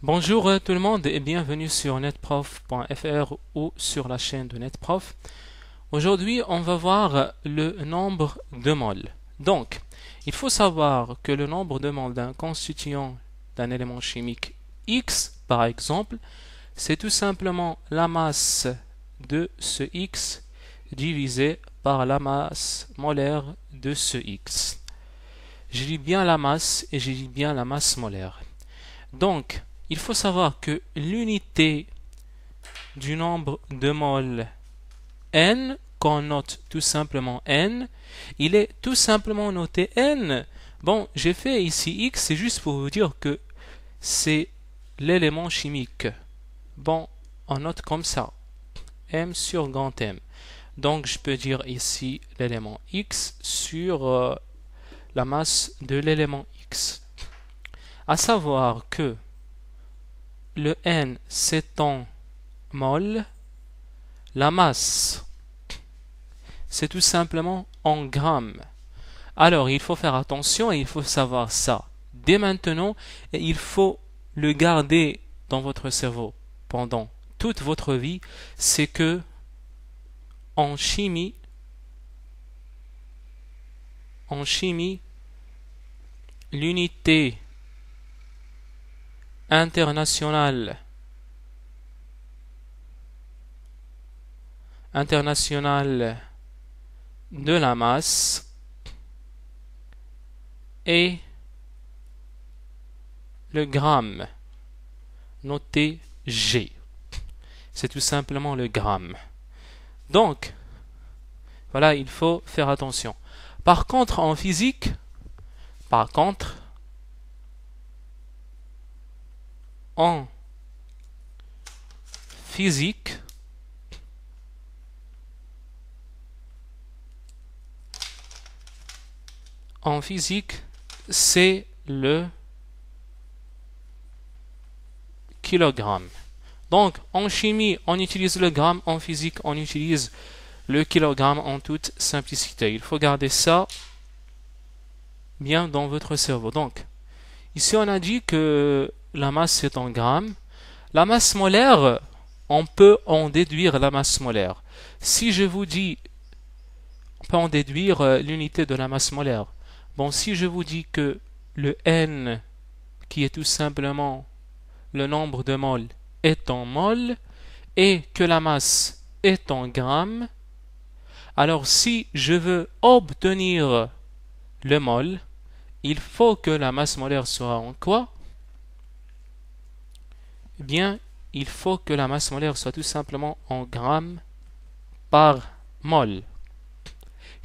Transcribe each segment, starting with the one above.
Bonjour euh, tout le monde et bienvenue sur netprof.fr ou sur la chaîne de netprof. Aujourd'hui, on va voir le nombre de moles. Donc, il faut savoir que le nombre de moles d'un constituant d'un élément chimique X, par exemple, c'est tout simplement la masse de ce X divisé par la masse molaire de ce X. Je lis bien la masse et je lis bien la masse molaire. Donc, il faut savoir que l'unité du nombre de moles n, qu'on note tout simplement n, il est tout simplement noté n. Bon, j'ai fait ici x, c'est juste pour vous dire que c'est l'élément chimique. Bon, on note comme ça, m sur grand m. Donc, je peux dire ici l'élément x sur euh, la masse de l'élément x. À savoir que le N c'est en mol, la masse, c'est tout simplement en grammes. Alors, il faut faire attention et il faut savoir ça dès maintenant et il faut le garder dans votre cerveau pendant toute votre vie, c'est que en chimie, en chimie, l'unité international international de la masse et le gramme noté G. C'est tout simplement le gramme. Donc, voilà, il faut faire attention. Par contre, en physique, par contre, en physique en physique c'est le kilogramme donc en chimie on utilise le gramme en physique on utilise le kilogramme en toute simplicité il faut garder ça bien dans votre cerveau donc ici on a dit que la masse est en grammes. La masse molaire, on peut en déduire la masse molaire. Si je vous dis, on peut en déduire euh, l'unité de la masse molaire. Bon, si je vous dis que le N, qui est tout simplement le nombre de moles, est en moles, et que la masse est en grammes, alors si je veux obtenir le mol, il faut que la masse molaire soit en quoi eh bien, il faut que la masse molaire soit tout simplement en grammes par mol,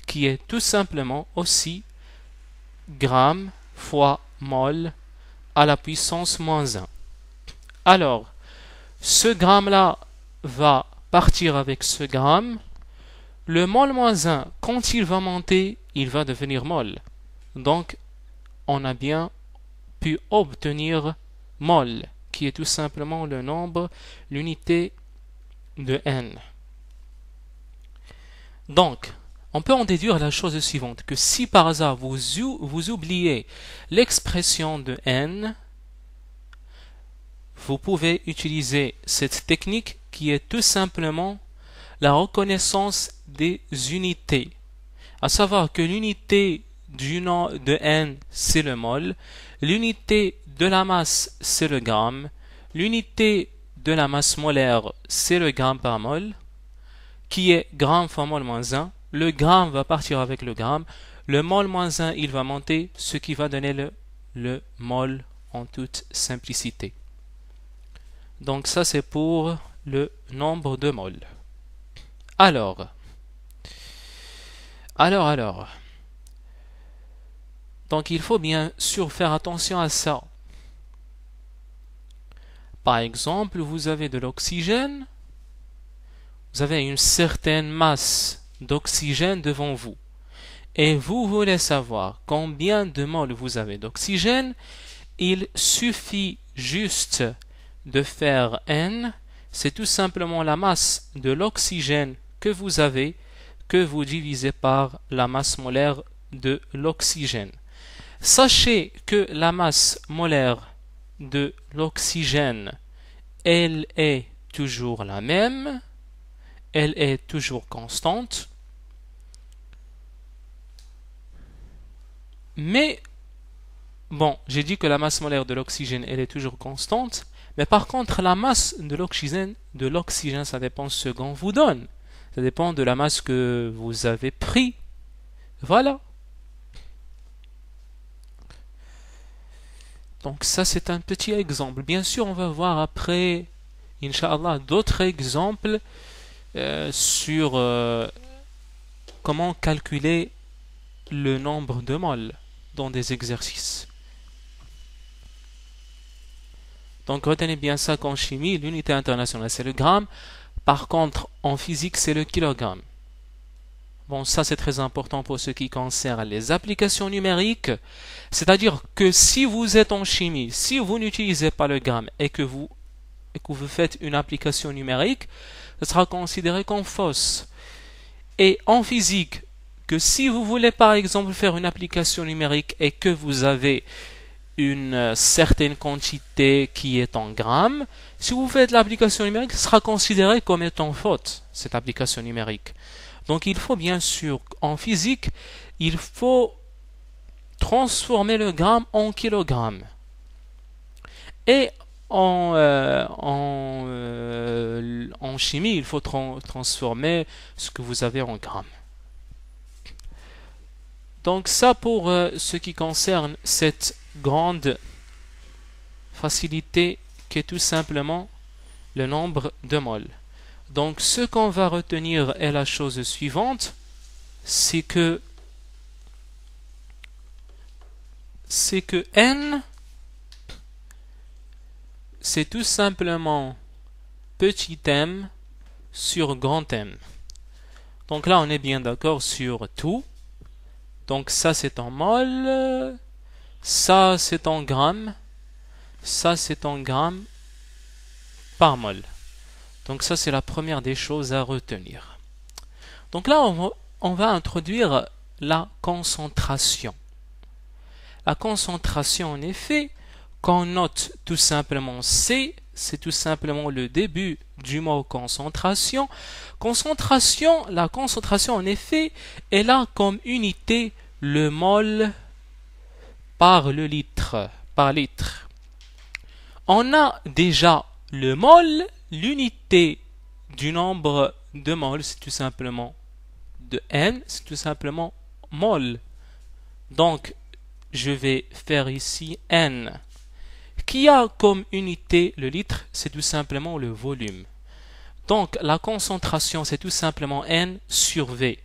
qui est tout simplement aussi grammes fois mol à la puissance moins 1. Alors, ce gramme-là va partir avec ce gramme. Le mol moins 1, quand il va monter, il va devenir mol. Donc, on a bien pu obtenir mol qui est tout simplement le nombre, l'unité de n. Donc, on peut en déduire la chose suivante, que si par hasard vous, oubliez l'expression de n, vous pouvez utiliser cette technique qui est tout simplement la reconnaissance des unités. À savoir que l'unité du nom de n, c'est le mol, l'unité de la masse, c'est le gramme. L'unité de la masse molaire, c'est le gramme par mol, qui est gramme fois mol moins 1. Le gramme va partir avec le gramme. Le mol moins 1, il va monter, ce qui va donner le, le mol en toute simplicité. Donc ça, c'est pour le nombre de moles. Alors, alors, alors. Donc il faut bien sûr faire attention à ça. Par exemple, vous avez de l'oxygène, vous avez une certaine masse d'oxygène devant vous. Et vous voulez savoir combien de moles vous avez d'oxygène, il suffit juste de faire N, c'est tout simplement la masse de l'oxygène que vous avez que vous divisez par la masse molaire de l'oxygène. Sachez que la masse molaire de l'oxygène, elle est toujours la même, elle est toujours constante, mais Bon, j'ai dit que la masse molaire de l'oxygène, elle est toujours constante, mais par contre, la masse de l'oxygène, de l'oxygène, ça dépend de ce qu'on vous donne. Ça dépend de la masse que vous avez pris. Voilà. Donc ça c'est un petit exemple. Bien sûr on va voir après, Inch'Allah, d'autres exemples euh, sur euh, comment calculer le nombre de molles dans des exercices. Donc retenez bien ça qu'en chimie, l'unité internationale c'est le gramme. Par contre, en physique, c'est le kilogramme. Bon, ça c'est très important pour ce qui concerne les applications numériques. C'est-à-dire que si vous êtes en chimie, si vous n'utilisez pas le gramme et que vous, vous faites une application numérique, ce sera considéré comme fausse. Et en physique, que si vous voulez par exemple faire une application numérique et que vous avez une euh, certaine quantité qui est en grammes, si vous faites l'application numérique, ce sera considéré comme étant faute, cette application numérique. Donc il faut bien sûr, en physique, il faut transformer le gramme en kilogramme. Et en, euh, en, euh, en, chimie, il faut transformer ce que vous avez en gramme Donc ça pour euh, ce qui concerne cette grande facilité qui est tout simplement le nombre de moles. Donc ce qu'on va retenir est la chose suivante, c'est que c'est que n c'est tout simplement petit m sur grand M. Donc là on est bien d'accord sur tout. Donc ça c'est en mol, ça c'est en grammes, ça c'est en grammes par mol. Donc ça c'est la première des choses à retenir. Donc là on va, introduire la concentration. La concentration en effet, qu'on note tout simplement C, c'est tout simplement le début du mot concentration. Concentration, la concentration en effet, elle a comme unité le mol par le litre, par litre. On a déjà le mol L'unité du nombre de moles, c'est tout simplement de n, c'est tout simplement mol. Donc, je vais faire ici n. Qui a comme unité le litre C'est tout simplement le volume. Donc, la concentration, c'est tout simplement n sur v.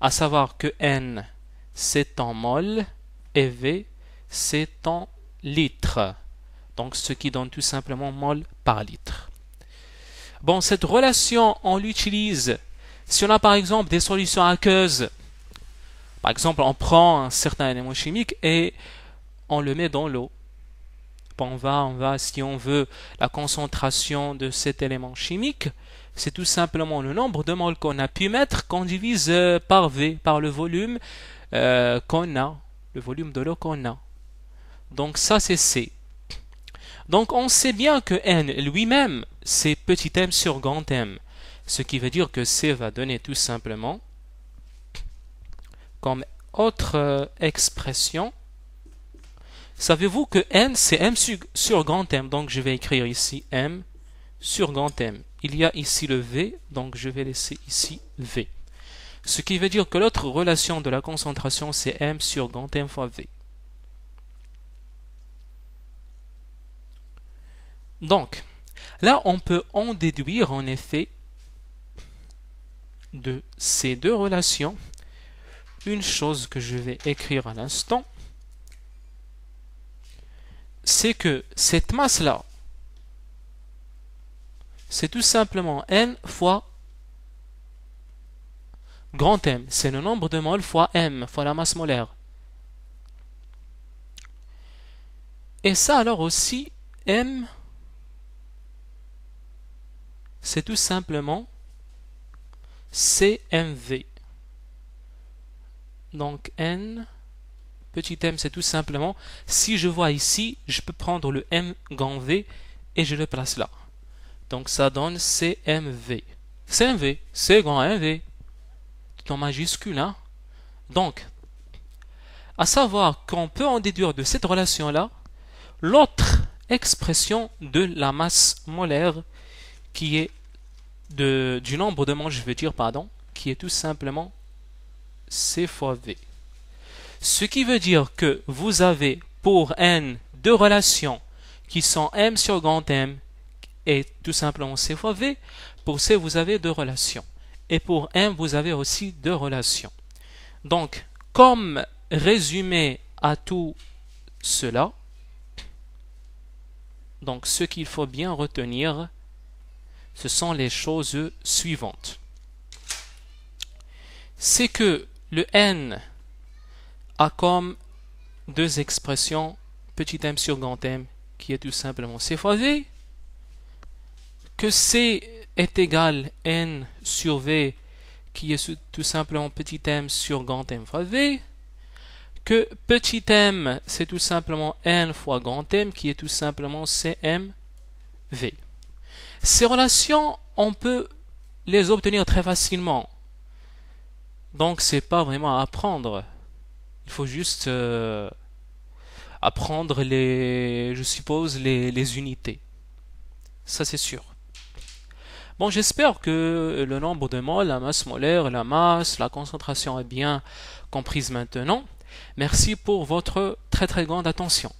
À savoir que n, c'est en mol et v, c'est en litre. Donc, ce qui donne tout simplement mol par litre. Bon, cette relation, on l'utilise si on a par exemple des solutions aqueuses. Par exemple, on prend un certain élément chimique et on le met dans l'eau. on va, on va, si on veut la concentration de cet élément chimique, c'est tout simplement le nombre de moles qu'on a pu mettre qu'on divise euh, par V, par le volume euh, qu'on a, le volume de l'eau qu'on a. Donc ça c'est C. Donc on sait bien que n lui-même, c'est petit m sur grand m. Ce qui veut dire que c va donner tout simplement, comme autre euh, expression, savez-vous que n c'est m sur grand m. Donc je vais écrire ici m sur grand m. Il y a ici le v, donc je vais laisser ici v. Ce qui veut dire que l'autre relation de la concentration c'est m sur grand m fois v. Donc, là, on peut en déduire en effet de ces deux relations une chose que je vais écrire à l'instant, c'est que cette masse-là, c'est tout simplement n fois grand M. C'est le nombre de moles fois M, fois la masse molaire. Et ça alors aussi, M, c'est tout simplement CMV. Donc N, petit m, c'est tout simplement, si je vois ici, je peux prendre le M grand V et je le place là. Donc ça donne CMV. CMV, C grand MV. Tout en majuscule, hein. Donc, à savoir qu'on peut en déduire de cette relation-là l'autre expression de la masse molaire qui est du nombre de manches, je veux dire, pardon, qui est tout simplement C fois V. Ce qui veut dire que vous avez pour N deux relations qui sont M sur grand M et tout simplement C fois V. Pour C, vous avez deux relations. Et pour M, vous avez aussi deux relations. Donc, comme résumé à tout cela, donc ce qu'il faut bien retenir, ce sont les choses suivantes. C'est que le n a comme deux expressions, petit m sur grand m, qui est tout simplement c fois v, que c est égal n sur v, qui est tout simplement petit m sur grand m fois v, que petit m, c'est tout simplement n fois grand m, qui est tout simplement cm v. Ces relations, on peut les obtenir très facilement. Donc ce n'est pas vraiment à apprendre. Il faut juste euh, apprendre les, je suppose, les, unités. Ça c'est sûr. Bon, j'espère que le nombre de mol, la masse molaire, la masse, la concentration est bien comprise maintenant. Merci pour votre très très grande attention.